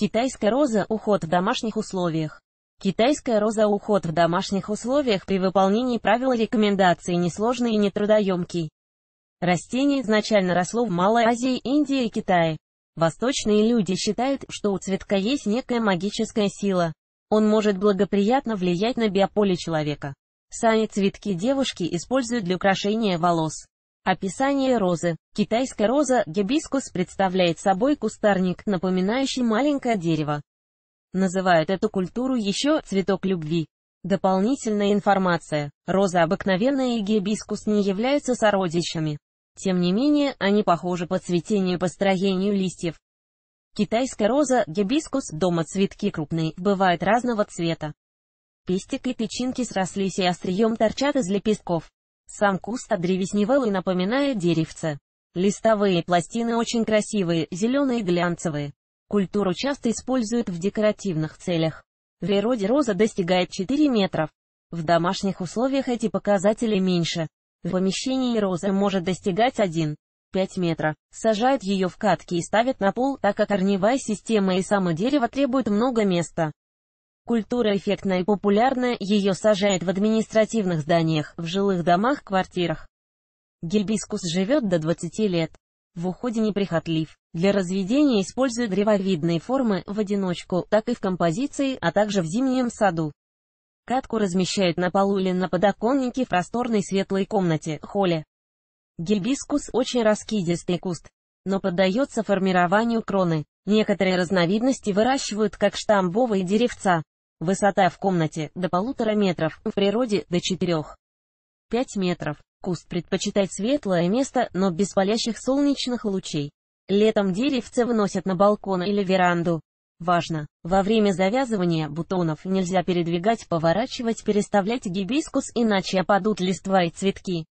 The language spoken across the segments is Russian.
Китайская роза – уход в домашних условиях. Китайская роза – уход в домашних условиях при выполнении правил и рекомендаций несложный и нетрудоемкий. Растение изначально росло в Малой Азии, Индии и Китае. Восточные люди считают, что у цветка есть некая магическая сила. Он может благоприятно влиять на биополе человека. Сами цветки девушки используют для украшения волос. Описание розы. Китайская роза гибискус представляет собой кустарник, напоминающий маленькое дерево. Называют эту культуру еще «цветок любви». Дополнительная информация. Роза обыкновенная и гибискус не являются сородичами. Тем не менее, они похожи по цветению и построению листьев. Китайская роза, гибискус, дома цветки крупные, бывают разного цвета. Пестик и печинки срослись и острием торчат из лепестков. Сам куст от древесневелы напоминает деревце. Листовые пластины очень красивые, зеленые и глянцевые. Культуру часто используют в декоративных целях. В природе роза достигает 4 метров. В домашних условиях эти показатели меньше. В помещении роза может достигать 1,5 метра. Сажают ее в катки и ставят на пол, так как корневая система и само дерево требуют много места. Культура эффектная и популярная, ее сажают в административных зданиях, в жилых домах, квартирах. Гибискус живет до 20 лет. В уходе неприхотлив. Для разведения используют древовидные формы, в одиночку, так и в композиции, а также в зимнем саду. Катку размещают на полу или на подоконнике в просторной светлой комнате, холле. Гибискус очень раскидистый куст, но поддается формированию кроны. Некоторые разновидности выращивают как штамбовые деревца. Высота в комнате до полутора метров, в природе до четырех. 5 метров. Куст предпочитает светлое место, но без палящих солнечных лучей. Летом деревце выносят на балкон или веранду. Важно! Во время завязывания бутонов нельзя передвигать, поворачивать, переставлять гибискус, иначе опадут листва и цветки.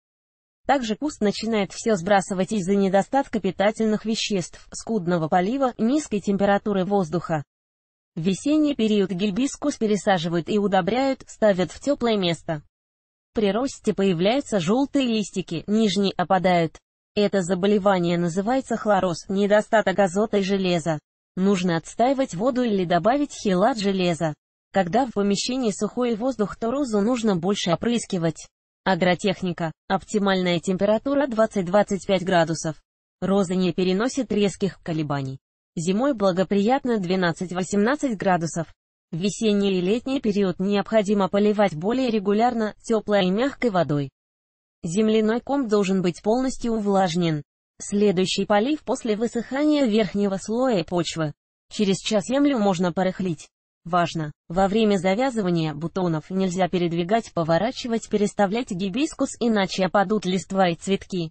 Также куст начинает все сбрасывать из-за недостатка питательных веществ, скудного полива, низкой температуры воздуха весенний период гибискус пересаживают и удобряют, ставят в теплое место. При росте появляются желтые листики, нижние опадают. Это заболевание называется хлороз, недостаток азота и железа. Нужно отстаивать воду или добавить хилат железа. Когда в помещении сухой воздух, то розу нужно больше опрыскивать. Агротехника. Оптимальная температура 20-25 градусов. Роза не переносит резких колебаний. Зимой благоприятно 12-18 градусов. В весенний и летний период необходимо поливать более регулярно, теплой и мягкой водой. Земляной ком должен быть полностью увлажнен. Следующий полив после высыхания верхнего слоя почвы. Через час землю можно порыхлить. Важно! Во время завязывания бутонов нельзя передвигать, поворачивать, переставлять гибискус, иначе опадут листва и цветки.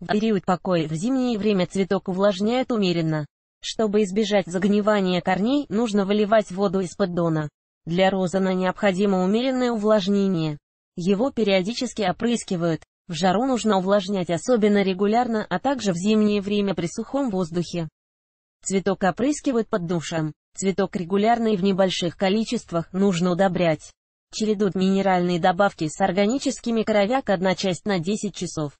В период покоя в зимнее время цветок увлажняют умеренно. Чтобы избежать загнивания корней, нужно выливать воду из поддона. Для розана необходимо умеренное увлажнение. Его периодически опрыскивают. В жару нужно увлажнять особенно регулярно, а также в зимнее время при сухом воздухе. Цветок опрыскивают под душем. Цветок регулярно и в небольших количествах нужно удобрять. Чередуют минеральные добавки с органическими коровяк одна часть на 10 часов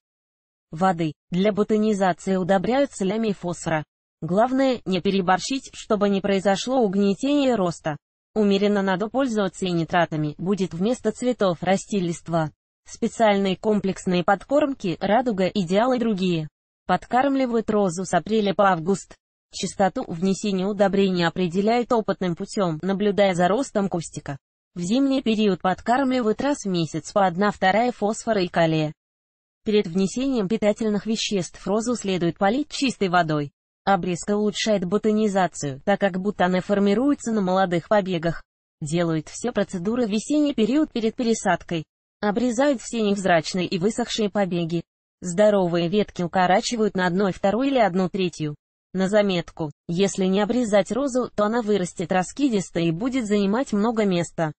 воды. Для ботанизации удобряют солями фосфора. Главное, не переборщить, чтобы не произошло угнетение роста. Умеренно надо пользоваться и нитратами, будет вместо цветов расти листва. Специальные комплексные подкормки, радуга, идеал и другие. Подкармливают розу с апреля по август. Частоту внесения удобрений определяют опытным путем, наблюдая за ростом кустика. В зимний период подкармливают раз в месяц по 1-2 фосфора и калия. Перед внесением питательных веществ розу следует полить чистой водой. Обрезка улучшает бутонизацию, так как бутоны формируются на молодых побегах. Делают все процедуры в весенний период перед пересадкой. Обрезают все невзрачные и высохшие побеги. Здоровые ветки укорачивают на одной вторую или одну третью. На заметку, если не обрезать розу, то она вырастет раскидистой и будет занимать много места.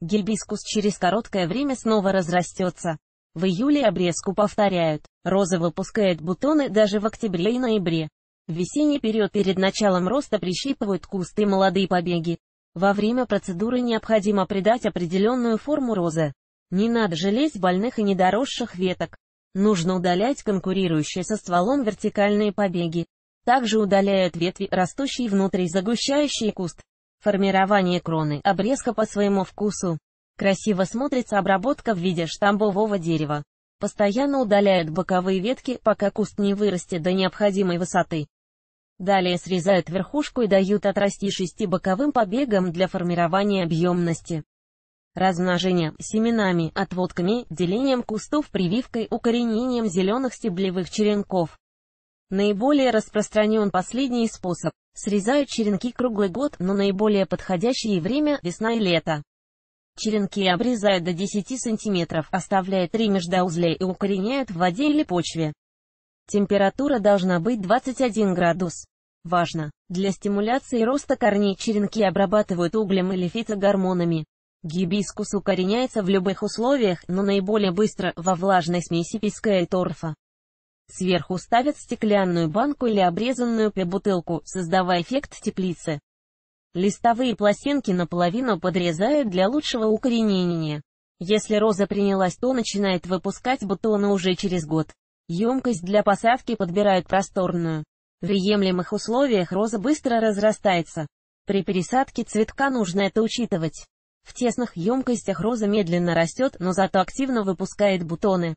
Гибискус через короткое время снова разрастется. В июле обрезку повторяют. Роза выпускает бутоны даже в октябре и ноябре. В весенний период перед началом роста прищипывают кусты молодые побеги. Во время процедуры необходимо придать определенную форму розы. Не надо жалеть больных и недоросших веток. Нужно удалять конкурирующие со стволом вертикальные побеги. Также удаляют ветви, растущие внутри загущающие куст. Формирование кроны, обрезка по своему вкусу. Красиво смотрится обработка в виде штамбового дерева. Постоянно удаляют боковые ветки, пока куст не вырастет до необходимой высоты. Далее срезают верхушку и дают отрасти шести боковым побегам для формирования объемности. Размножение семенами, отводками, делением кустов, прививкой, укоренением зеленых стеблевых черенков. Наиболее распространен последний способ. Срезают черенки круглый год, но наиболее подходящее время – весна и лето. Черенки обрезают до 10 см, оставляя три междоузля и укореняют в воде или почве. Температура должна быть 21 градус. Важно! Для стимуляции роста корней черенки обрабатывают углем или фитогормонами. Гибискус укореняется в любых условиях, но наиболее быстро во влажной смеси песка и торфа. Сверху ставят стеклянную банку или обрезанную бутылку, создавая эффект теплицы. Листовые пластинки наполовину подрезают для лучшего укоренения. Если роза принялась, то начинает выпускать бутоны уже через год. Емкость для посадки подбирают просторную. В приемлемых условиях роза быстро разрастается. При пересадке цветка нужно это учитывать. В тесных емкостях роза медленно растет, но зато активно выпускает бутоны.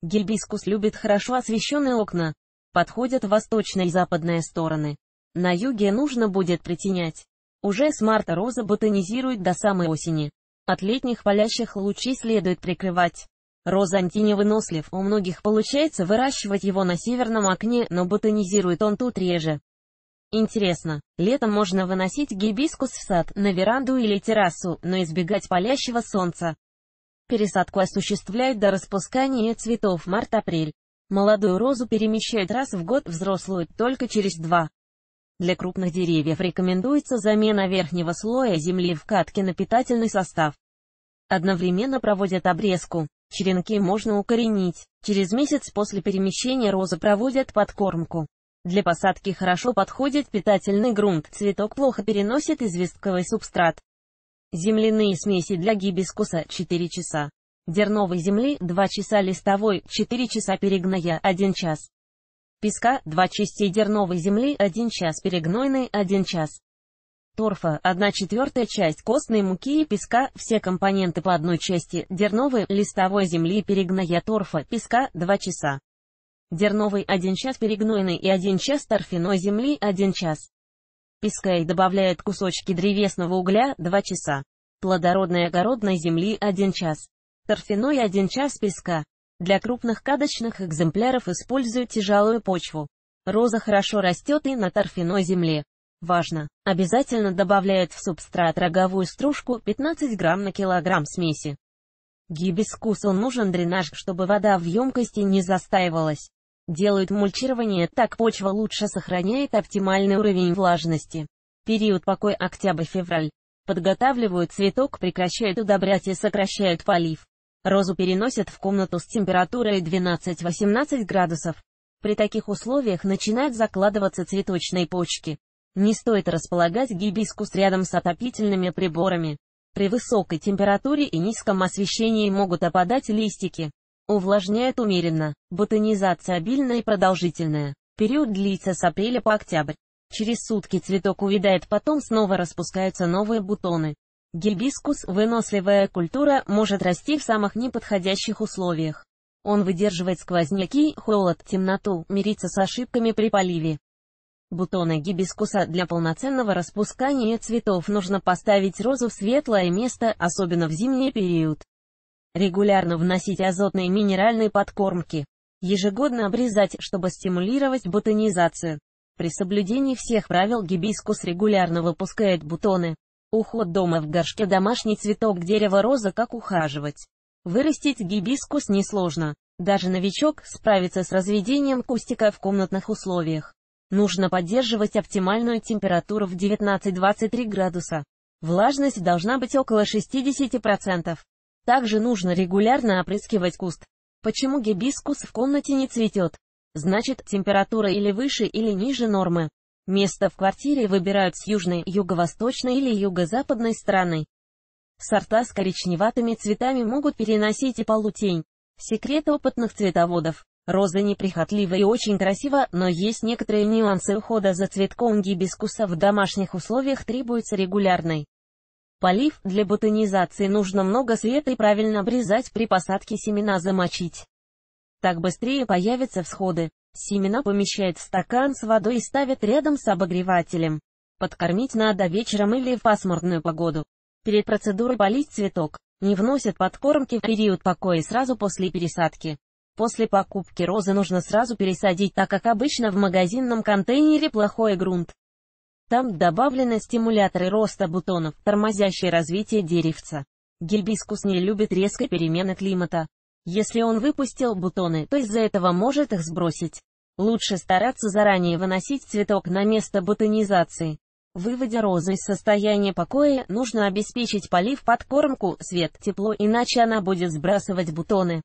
Гибискус любит хорошо освещенные окна. Подходят восточная и западная стороны. На юге нужно будет притенять. Уже с марта роза ботанизирует до самой осени. От летних палящих лучей следует прикрывать. Розанти невынослив, у многих получается выращивать его на северном окне, но ботанизирует он тут реже. Интересно, летом можно выносить гибискус в сад, на веранду или террасу, но избегать палящего солнца. Пересадку осуществляют до распускания цветов март-апрель. Молодую розу перемещают раз в год, взрослую только через два. Для крупных деревьев рекомендуется замена верхнего слоя земли в катке на питательный состав. Одновременно проводят обрезку. Черенки можно укоренить. Через месяц после перемещения розы проводят подкормку. Для посадки хорошо подходит питательный грунт, цветок плохо переносит известковый субстрат. Земляные смеси для гибискуса – 4 часа. Дерновой земли – 2 часа листовой, 4 часа перегноя – 1 час. Песка – 2 частей дерновой земли, 1 час перегнойной, 1 час торфа, 1 четвертая часть костной муки и песка, все компоненты по одной части, дерновой, листовой земли, перегноя торфа, песка, 2 часа. Дерновый 1 час перегнойной и 1 час торфяной земли 1 час. Песка и добавляет кусочки древесного угля 2 часа. Плодородной огородной земли 1 час. Торфяной 1 час песка. Для крупных кадочных экземпляров используют тяжелую почву. Роза хорошо растет и на торфяной земле. Важно! Обязательно добавляют в субстрат роговую стружку 15 грамм на килограмм смеси. Гибискусу нужен дренаж, чтобы вода в емкости не застаивалась. Делают мульчирование, так почва лучше сохраняет оптимальный уровень влажности. Период покой октябрь-февраль. Подготавливают цветок, прекращают удобрять и сокращают полив. Розу переносят в комнату с температурой 12-18 градусов. При таких условиях начинают закладываться цветочные почки. Не стоит располагать гибискус рядом с отопительными приборами. При высокой температуре и низком освещении могут опадать листики. Увлажняет умеренно. Ботанизация обильная и продолжительная. Период длится с апреля по октябрь. Через сутки цветок увядает, потом снова распускаются новые бутоны. Гибискус, выносливая культура, может расти в самых неподходящих условиях. Он выдерживает сквозняки, холод, темноту, мирится с ошибками при поливе. Бутоны гибискуса для полноценного распускания цветов нужно поставить розу в светлое место, особенно в зимний период. Регулярно вносить азотные минеральные подкормки. Ежегодно обрезать, чтобы стимулировать бутонизацию. При соблюдении всех правил гибискус регулярно выпускает бутоны. Уход дома в горшке домашний цветок дерева роза как ухаживать. Вырастить гибискус несложно. Даже новичок справится с разведением кустика в комнатных условиях. Нужно поддерживать оптимальную температуру в 19-23 градуса. Влажность должна быть около 60%. Также нужно регулярно опрыскивать куст. Почему гибискус в комнате не цветет? Значит, температура или выше, или ниже нормы. Место в квартире выбирают с южной, юго-восточной или юго-западной стороны. Сорта с коричневатыми цветами могут переносить и полутень. Секрет опытных цветоводов. Роза неприхотлива и очень красива, но есть некоторые нюансы ухода за цветком гибискуса в домашних условиях требуется регулярный полив. Для ботанизации нужно много света и правильно обрезать при посадке семена замочить. Так быстрее появятся всходы. Семена помещают в стакан с водой и ставят рядом с обогревателем. Подкормить надо вечером или в пасмурную погоду. Перед процедурой полить цветок. Не вносят подкормки в период покоя сразу после пересадки. После покупки розы нужно сразу пересадить, так как обычно в магазинном контейнере плохой грунт. Там добавлены стимуляторы роста бутонов, тормозящие развитие деревца. Гибискус не любит резкой перемены климата. Если он выпустил бутоны, то из-за этого может их сбросить. Лучше стараться заранее выносить цветок на место бутонизации. Выводя розы из состояния покоя, нужно обеспечить полив, подкормку, свет, тепло, иначе она будет сбрасывать бутоны.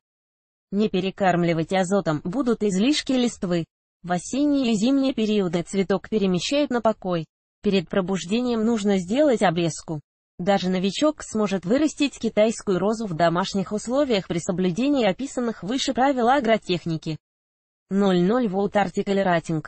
Не перекармливать азотом будут излишки листвы. В осенние и зимние периоды цветок перемещает на покой. Перед пробуждением нужно сделать обрезку. Даже новичок сможет вырастить китайскую розу в домашних условиях при соблюдении описанных выше правил агротехники. 00 Volt Article Rating